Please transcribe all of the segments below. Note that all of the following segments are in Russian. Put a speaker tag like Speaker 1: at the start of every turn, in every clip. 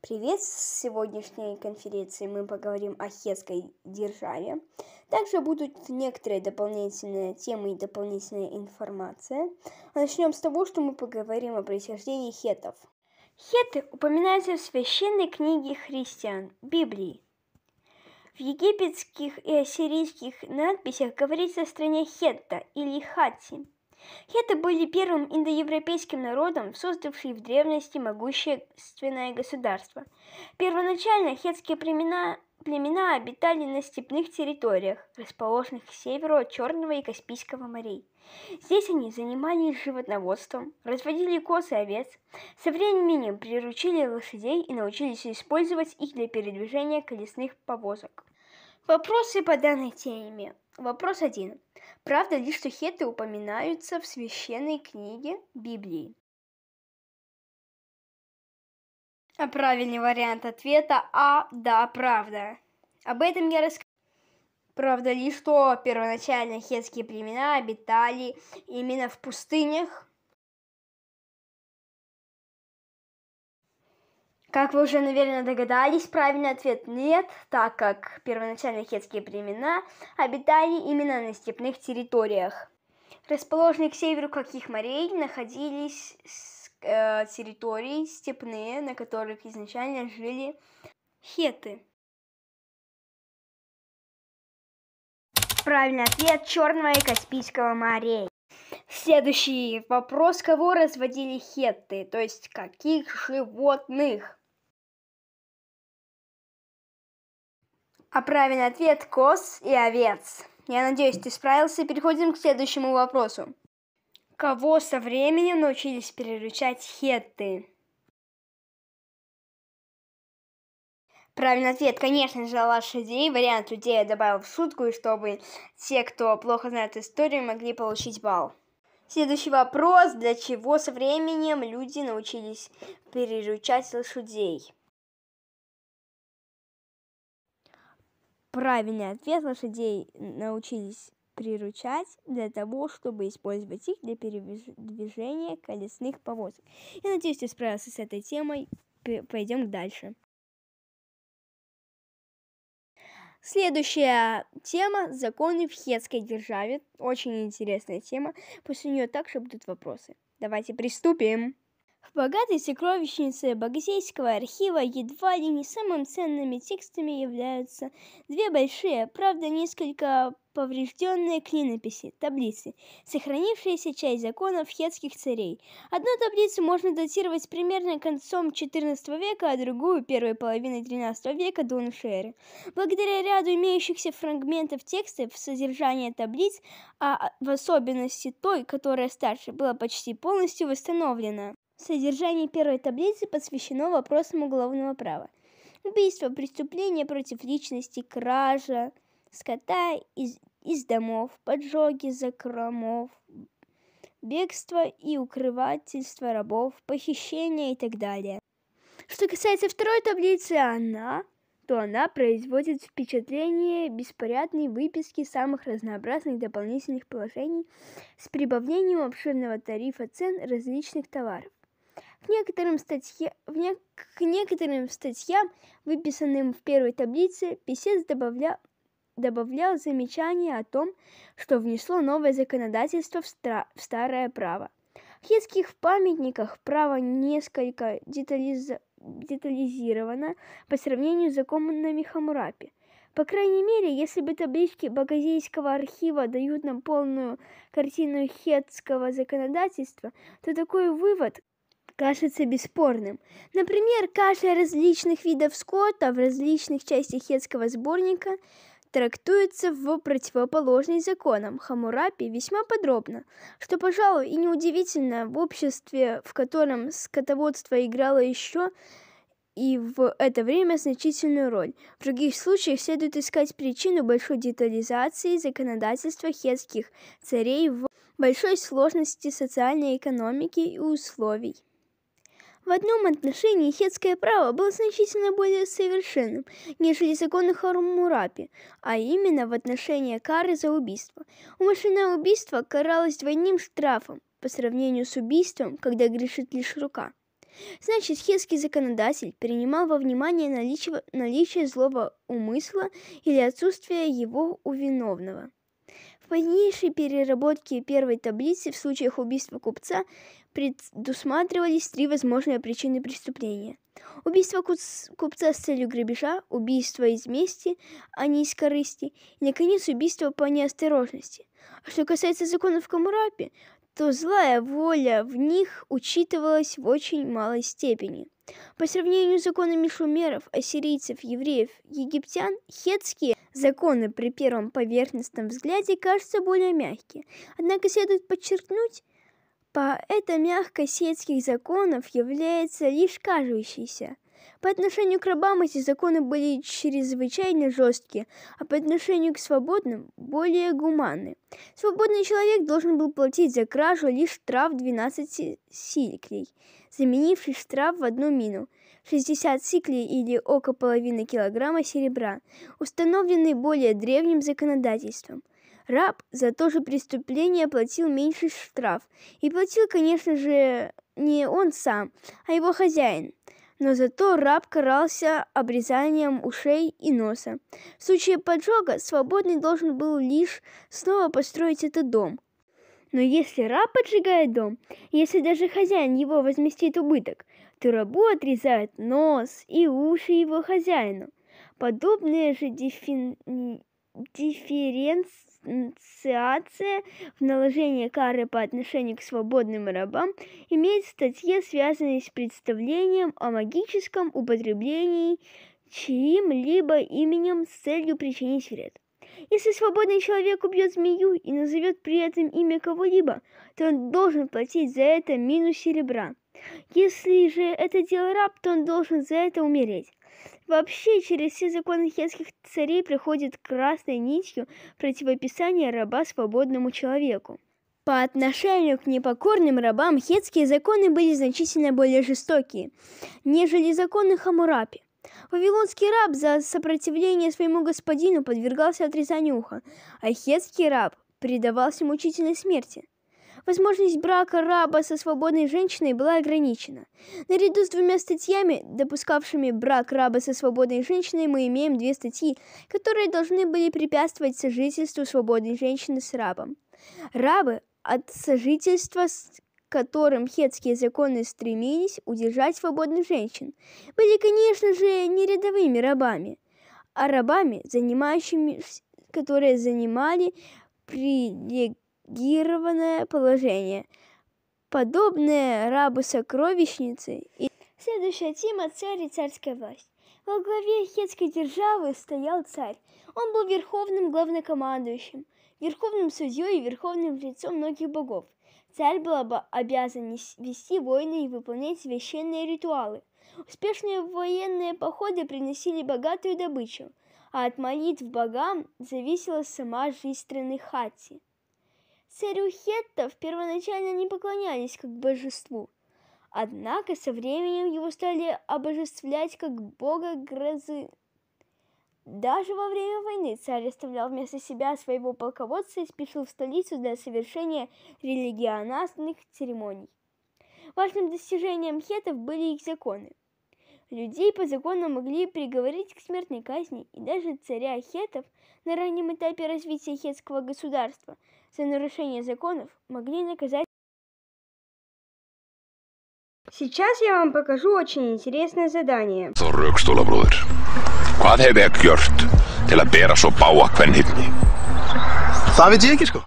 Speaker 1: Привет! С сегодняшней конференции мы поговорим о хетской державе. Также будут некоторые дополнительные темы и дополнительная информация. А начнем с того, что мы поговорим о происхождении хетов. Хеты упоминаются в священной книге христиан, Библии. В египетских и ассирийских надписях говорится о стране Хетта или Хати – Хеты были первым индоевропейским народом, создавшим в древности могущественное государство. Первоначально хетские племена, племена обитали на степных территориях, расположенных к северу от Черного и Каспийского морей. Здесь они занимались животноводством, разводили коз и овец, со временем приручили лошадей и научились использовать их для передвижения колесных повозок. Вопросы по данной теме. Вопрос один. Правда ли, что хеты упоминаются в священной книге Библии? А правильный вариант ответа А. Да, правда. Об этом я расскажу. Правда ли, что первоначально хетские племена обитали именно в пустынях, Как вы уже, наверное, догадались, правильный ответ нет, так как первоначально хетские племена обитали именно на степных территориях. Расположенные к северу каких морей находились э, территории степные, на которых изначально жили хеты. Правильный ответ Черного и Каспийского морей. Следующий вопрос. Кого разводили хетты, то есть каких животных? А правильный ответ – коз и овец. Я надеюсь, ты справился. Переходим к следующему вопросу. Кого со временем научились переручать хетты? Правильный ответ, конечно же, лошадей. Вариант людей я добавил в шутку, и чтобы те, кто плохо знает историю, могли получить балл. Следующий вопрос. Для чего со временем люди научились переручать лошадей? Правильный ответ лошадей научились приручать для того, чтобы использовать их для передвижения колесных повозок. Я надеюсь, ты справился с этой темой. Пойдем дальше. Следующая тема – законы в хетской державе. Очень интересная тема. После нее также будут вопросы. Давайте приступим. В богатой сокровищнице Богосейского архива едва ли не самым ценными текстами являются две большие, правда несколько поврежденные клинописи, таблицы, сохранившиеся часть законов хетских царей. Одну таблицу можно датировать примерно концом XIV века, а другую – первой половиной XIII века до нашей эры. Благодаря ряду имеющихся фрагментов текстов, содержание таблиц, а в особенности той, которая старше, было почти полностью восстановлено. Содержание первой таблицы посвящено вопросам уголовного права. Убийство, преступления против личности, кража, скота из, из домов, поджоги закромов, бегство и укрывательство рабов, похищение и так далее. Что касается второй таблицы, она то она производит впечатление беспорядной выписки самых разнообразных дополнительных положений с прибавлением обширного тарифа цен различных товаров некоторым статье... в не... к некоторым статьям, выписанным в первой таблице, писец добавля... добавлял замечания о том, что внесло новое законодательство в, стра... в старое право. В хетских памятниках право несколько детализ... детализировано по сравнению с законами Хамурапи. По крайней мере, если бы таблички Багазейского архива дают нам полную картину хетского законодательства, то такой вывод, кажется бесспорным. Например, каша различных видов скота в различных частях хетского сборника трактуется в противоположный законам Хамурапи весьма подробно, что, пожалуй, и неудивительно в обществе, в котором скотоводство играло еще и в это время значительную роль. В других случаях следует искать причину большой детализации законодательства хетских царей в большой сложности социальной экономики и условий. В одном отношении хетское право было значительно более совершенным, нежели законы Хармурапи, а именно в отношении кары за убийство. Умышленное убийство каралось двойным штрафом по сравнению с убийством, когда грешит лишь рука. Значит, хетский законодатель принимал во внимание наличие, наличие злого умысла или отсутствие его у виновного позднейшей переработке первой таблицы в случаях убийства купца предусматривались три возможные причины преступления. Убийство купца с целью грабежа, убийство из мести, а не из корысти, и, наконец, убийство по неосторожности. А что касается законов Камурапи, то злая воля в них учитывалась в очень малой степени. По сравнению с законами шумеров, ассирийцев, евреев, египтян, хетские Законы при первом поверхностном взгляде кажутся более мягкие, однако следует подчеркнуть, по эта мягкость сельских законов является лишь кажущейся. По отношению к рабам эти законы были чрезвычайно жесткие, а по отношению к свободным – более гуманны. Свободный человек должен был платить за кражу лишь штраф 12 сиклей, заменивший штраф в одну мину – 60 циклей или около половины килограмма серебра, установленный более древним законодательством. Раб за то же преступление платил меньший штраф. И платил, конечно же, не он сам, а его хозяин. Но зато раб карался обрезанием ушей и носа. В случае поджога свободный должен был лишь снова построить этот дом – но если раб поджигает дом, если даже хозяин его возместит убыток, то рабу отрезают нос и уши его хозяину. Подобная же диффин... дифференциация в наложении кары по отношению к свободным рабам имеет в статье, связанной с представлением о магическом употреблении чьим-либо именем с целью причинить вред. Если свободный человек убьет змею и назовет при этом имя кого-либо, то он должен платить за это минус серебра. Если же это делал раб, то он должен за это умереть. Вообще, через все законы хетских царей приходит красной нитью противописание раба свободному человеку. По отношению к непокорным рабам хетские законы были значительно более жестокие, нежели законы Хамурапи. Вавилонский раб за сопротивление своему господину подвергался отрезанию уха, а хетский раб предавался мучительной смерти. Возможность брака раба со свободной женщиной была ограничена. Наряду с двумя статьями, допускавшими брак раба со свободной женщиной, мы имеем две статьи, которые должны были препятствовать сожительству свободной женщины с рабом. Рабы от сожительства с которым хетские законы стремились удержать свободных женщин, были, конечно же, не рядовыми рабами, а рабами, занимающими, которые занимали привилегированное положение, подобное рабу сокровищницы И... Следующая тема – царь и царская власть. Во главе хетской державы стоял царь. Он был верховным главнокомандующим, верховным судьей и верховным лицом многих богов – Царь был обязан вести войны и выполнять священные ритуалы. Успешные военные походы приносили богатую добычу, а от молитв богам зависела сама жизнь страны Хати. Царю Хеттов первоначально не поклонялись как божеству, однако со временем его стали обожествлять как бога грозы даже во время войны царь оставлял вместо себя своего полководца и спешил в столицу для совершения религиозных церемоний. Важным достижением хетов были их законы. Людей по закону могли приговорить к смертной казни, и даже царя хетов на раннем этапе развития хетского государства за нарушение законов могли наказать. Сейчас я вам покажу очень интересное задание. Hvað hef ég gjört til að bera svo báa hvenn himni? Það veit ég ekki sko.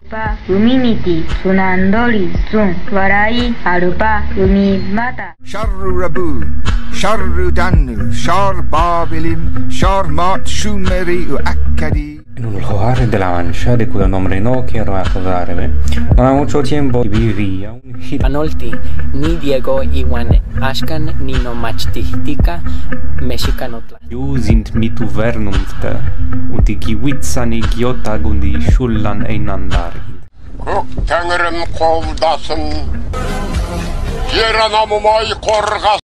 Speaker 1: Sharru rabu, sharru dannu, shar babilim, shar mat shumeri og akkadi. Luloare de la anșa de cu nombre no quiero acusarme. No ha mucho tiempo vivía un giro. Anolti, ni Diego iwan Ashkan, ni no machtistica mexicanotla. Iu sind mitu vernumte, uti giwitzani giota gundi shullan einandari. Kök tengrim kovdasın, Yeranamumay korgasın.